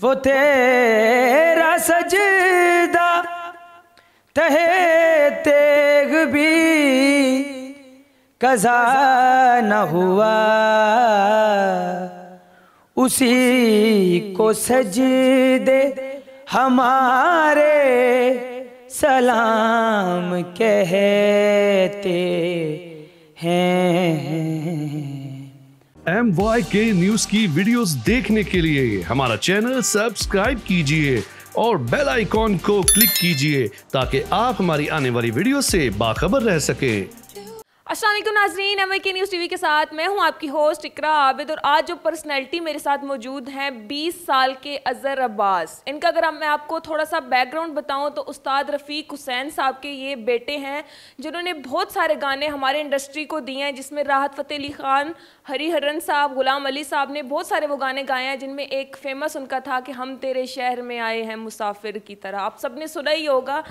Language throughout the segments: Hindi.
वो तेरा सजदा तहे तेग भी कजा न हुआ उसी को सज दे हमारे सलाम कहते हैं एम वाई के न्यूज की वीडियोस देखने के लिए हमारा चैनल सब्सक्राइब कीजिए और बेल आइकॉन को क्लिक कीजिए ताकि आप हमारी आने वाली वीडियो से बाखबर रह सकें असलम नाजरीन एम के न्यूज़ टीवी के साथ मैं हूं आपकी होस्ट इकरा आबिद और आज जो पर्सनैलिटी मेरे साथ मौजूद हैं 20 साल के अज़र अब्बास इनका अगर मैं आपको थोड़ा सा बैकग्राउंड बताऊं तो उस्ताद रफ़ीक हुसैन साहब के ये बेटे हैं जिन्होंने बहुत सारे गाने हमारे इंडस्ट्री को दिए हैं जिसमें राहत फ़तेह अली ख़ान हरिहरन साहब गुलाम अली साहब ने बहुत सारे वो गाने गाए हैं जिनमें एक फ़ेमस उनका था कि हम तेरे शहर में आए हैं मुसाफिर की तरह आप सब ने सुना ही होगा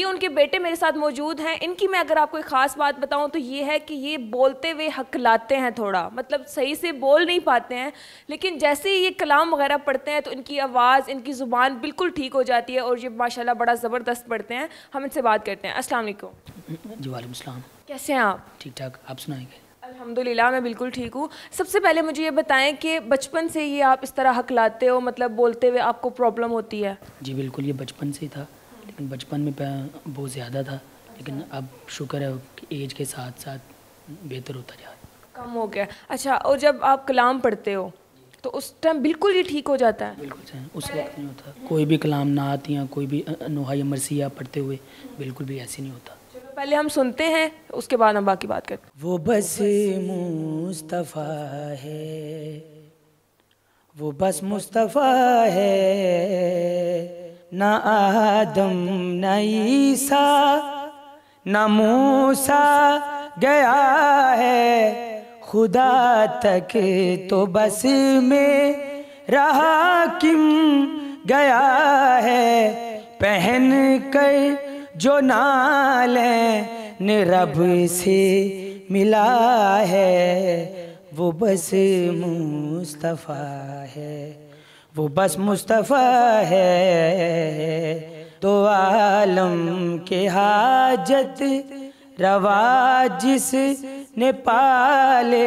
ये उनके बेटे मेरे साथ मौजूद हैं इनकी मैं अगर आपको एक ख़ास बात बताऊँ तो ये है कि ये बोलते हुए हकलाते हैं थोड़ा मतलब सही से बोल नहीं पाते हैं लेकिन जैसे ही ये कलाम वगैरह पढ़ते हैं तो इनकी आवाज़ इनकी ज़ुबान बिल्कुल ठीक हो जाती है और ये माशाला बड़ा ज़बरदस्त पढ़ते हैं हम इनसे बात करते हैं असल वालेकुम कैसे हैं आप ठीक ठाक आप सुनाएंगे अल्हम्दुलिल्लाह मैं बिल्कुल ठीक हूँ सबसे पहले मुझे ये बताएं कि बचपन से ही आप इस तरह हक लाते हो मतलब बोलते हुए आपको प्रॉब्लम होती है जी बिल्कुल ये बचपन से ही था लेकिन बचपन में बहुत ज़्यादा था लेकिन अब शुक्र है एज के साथ साथ बेहतर होता जा रहा है कम हो गया अच्छा और जब आप कलाम पढ़ते हो तो उस टाइम बिल्कुल ही ठीक हो जाता है बिल्कुल उस वक्त नहीं होता कोई भी कलाम नात या कोई भी नोहाई मरसिया पढ़ते हुए बिल्कुल भी ऐसे नहीं होता पहले हम सुनते हैं उसके बाद हम बाकी बात करते वो बस मुस्तफ़ा है वो बस मुस्तफ़ा है ना आदम ना ईसा नमूसा गया है खुदा तक तो बस में रहा किम गया है पहन कर जो नाल है रब से मिला है वो बस मुस्तफ़ा है वो बस मुस्तफ़ा है दो तो आलम के हाजत रवा जिस ने पाले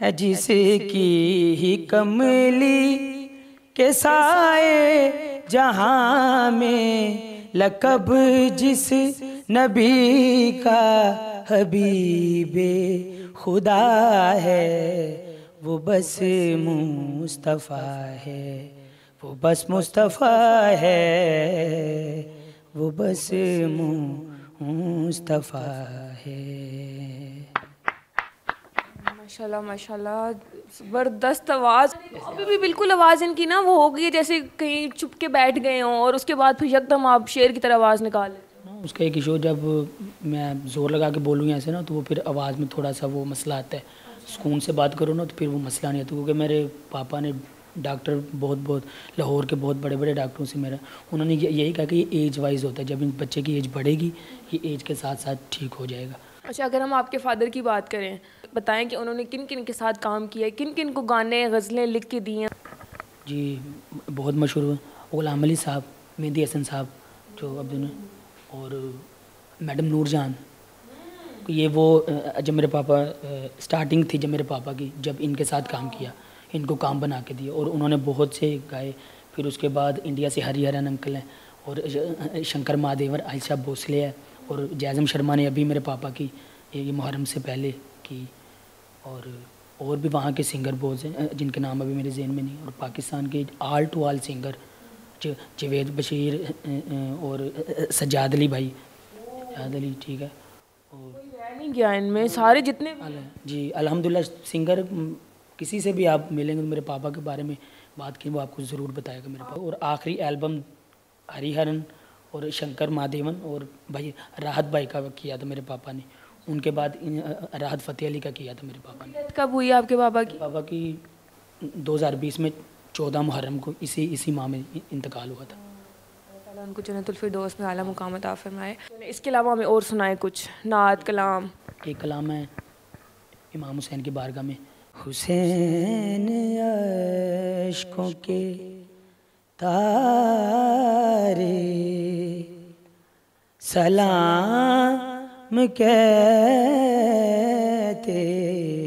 है जिसकी ही कमली के साए जहाँ में लकब जिस नबी का हबीबे खुदा है वो बस मुस्तफ़ा है वो बस मुस्तफ़ा है वो बस मुस्तफ़ा है माशा माशा ज़बरदस्त आवाज़ अभी भी बिल्कुल आवाज़ इनकी ना वो हो गई जैसे कहीं चुप के बैठ गए हों और उसके बाद फिर यकदम आप शेर की तरह आवाज़ निकाल उसका एक इशू जब मैं ज़ोर लगा के बोलूँ ऐसे ना तो वो फिर आवाज़ में थोड़ा सा वो मसला आता है अच्छा। सुकून से बात करो ना तो फिर वो मसला नहीं आता क्योंकि मेरे पापा ने डॉक्टर बहुत बहुत लाहौर के बहुत बड़े बड़े डॉक्टरों से मेरा उन्होंने यही कहा कि ये एज वाइज होता है जब इन बच्चे की एज बढ़ेगी ये एज के साथ साथ ठीक हो जाएगा अच्छा अगर हम आपके फादर की बात करें बताएं कि उन्होंने किन किन के साथ काम किया है किन किन को गाने गज़लें लिख के दी हैं जी बहुत मशहूर गुलाम अली साहब मेहदी हसन साहब जो अब और मैडम नूरजान ये वो जब मेरे पापा स्टार्टिंग थी जब मेरे पापा की जब इनके साथ काम किया इनको काम बना के दिया और उन्होंने बहुत से गाए फिर उसके बाद इंडिया से हरिहरन अंकल हैं और शंकर महादेवर आयशा भोसले है और जैज़म शर्मा ने अभी मेरे पापा की ये मुहर्रम से पहले की और और भी वहाँ के सिंगर बहुत हैं जिनके नाम अभी मेरे जहन में नहीं और पाकिस्तान के आल टू आल सिंगर जवेद बशीर और सजाद अली भाई सजाद अली ठीक है और नहीं गया इनमें सारे जितने जी अलहमदिल्ला सिंगर किसी से भी आप मिलेंगे तो मेरे पापा के बारे में बात की वो आपको ज़रूर बताएगा मेरे पापा और आखिरी एल्बम हरिहरन और शंकर महादेवन और भाई राहत भाई का किया था मेरे पापा ने उनके बाद राहत फतेह अली का किया था मेरे पापा ने कब हुई आपके पापा की पापा की 2020 में चौदह मुहर्रम को इसी इसी माह में इंतकाल हुआ था उनको दोस्त में आला मुकाम फरमाए इसके अलावा हमें और सुनाए कुछ नात कलाम एक कलाम है इमाम हुसैन की बारगाह में हुसैन अशकों के तारे सलाम कहते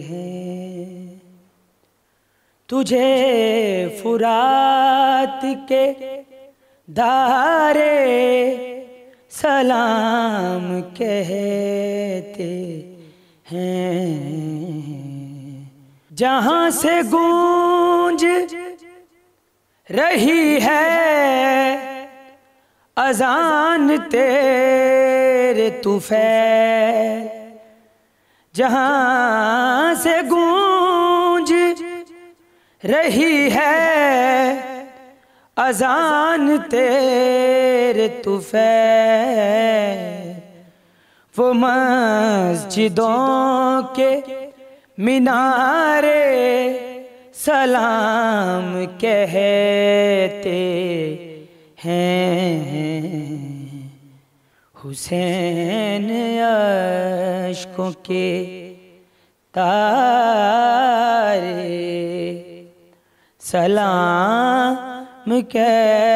हैं तुझे फुरात के दारे सलाम कहते हैं जहां से गूंज रही है अजान तेरे तुफे जहां से गूंज रही है अजान तेरे तुफे वो मस्जिदों के मीनारे सलाम कहते हैं हुसैन अशकों के तारे सलाम कहते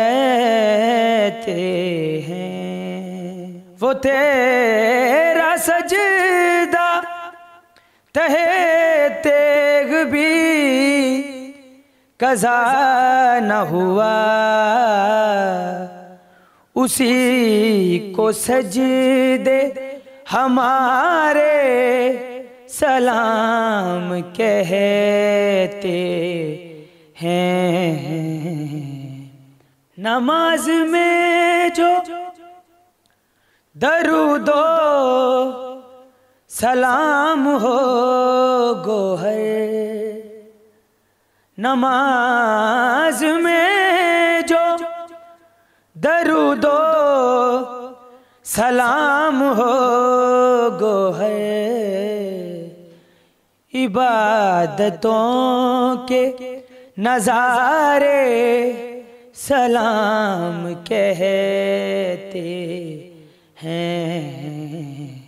हैं वो तेरा सजदा तहे तेग भी कजा न हुआ उसी को सज दे हमारे सलाम कहते हैं नमाज में जो दरुदो सलाम हो गोहर नमाज में जो दरुदो सलाम हो गोहर इबादतों के नज़ारे सलाम कहते हैं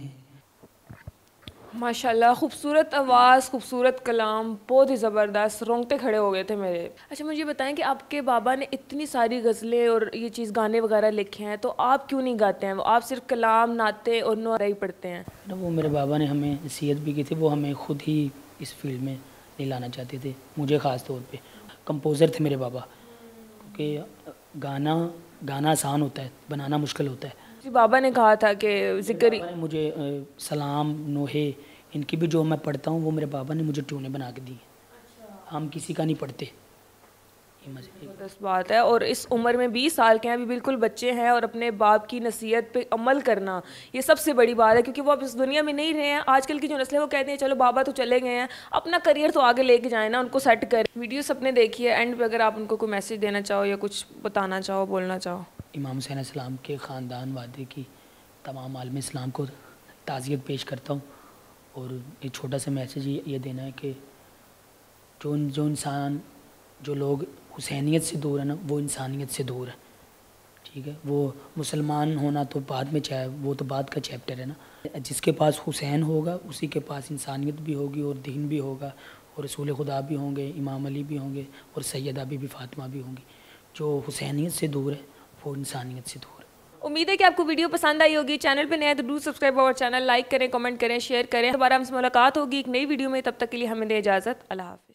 माशाल्लाह खूबसूरत आवाज़ खूबसूरत कलाम बहुत ही ज़बरदस्त रोंगटे खड़े हो गए थे मेरे अच्छा मुझे बताएं कि आपके बाबा ने इतनी सारी गज़लें और ये चीज़ गाने वगैरह लिखे हैं तो आप क्यों नहीं गाते हैं वो आप सिर्फ कलाम नाते और नोरा ही पढ़ते हैं वो मेरे बाबा ने हमें नसीहत भी की थी वो हमें खुद ही इस फील्ड में नहीं लाना चाहते थे मुझे ख़ास तौर पर कंपोज़र थे मेरे बाबा क्योंकि गाना गाना आसान होता है बनाना मुश्किल होता है जी बाबा ने कहा था कि जिक्र मुझे सलाम नोहे इनकी भी जो मैं पढ़ता हूँ वो मेरे पापा ने मुझे ट्यूने बना के दी अच्छा। हम किसी का नहीं पढ़ते बस बात है और इस उम्र में 20 साल के हैं अभी बिल्कुल बच्चे हैं और अपने बाप की नसीहत पे अमल करना ये सबसे बड़ी बात है क्योंकि वो अब इस दुनिया में नहीं रहे हैं आजकल की जो नस्ल है वो कहते हैं चलो बाबा तो चले गए हैं अपना करियर तो आगे लेके जाए ना उनको सेट कर वीडियोस देखी है एंड पे अगर आप उनको कोई मैसेज देना चाहो या कुछ बताना चाहो बोलना चाहो इमाम हुसैन इस्लाम के ख़ानदान वादे की तमाम आलम इस्लाम को ताज़ियत पेश करता हूँ और एक छोटा सा मैसेज ये देना है कि जो जो इंसान जो लोग हुसैनियत से दूर है ना वो इंसानियत से दूर है ठीक है वो मुसलमान होना तो बाद में चाहे वो तो बाद का चैप्टर है ना जिसके पास हुसैन होगा उसी के पास इंसानियत भी होगी और दीन भी होगा और रसूल खुदा भी होंगे इमाम अली भी होंगे और सैदा भी फातिमा भी होंगी जो हुसैनियत से दूर है वो इंसानियत से दूर उम्मीद है कि आपको वीडियो पसंद आई होगी चैनल पर नए तो डू सब्सक्राइब और चैनल लाइक करें कमेंट करें शेयर करें दोबारा हमसे मुलाकात होगी एक नई वीडियो में तब तक के लिए हमें दे इजाज़त अल्लाह हाफि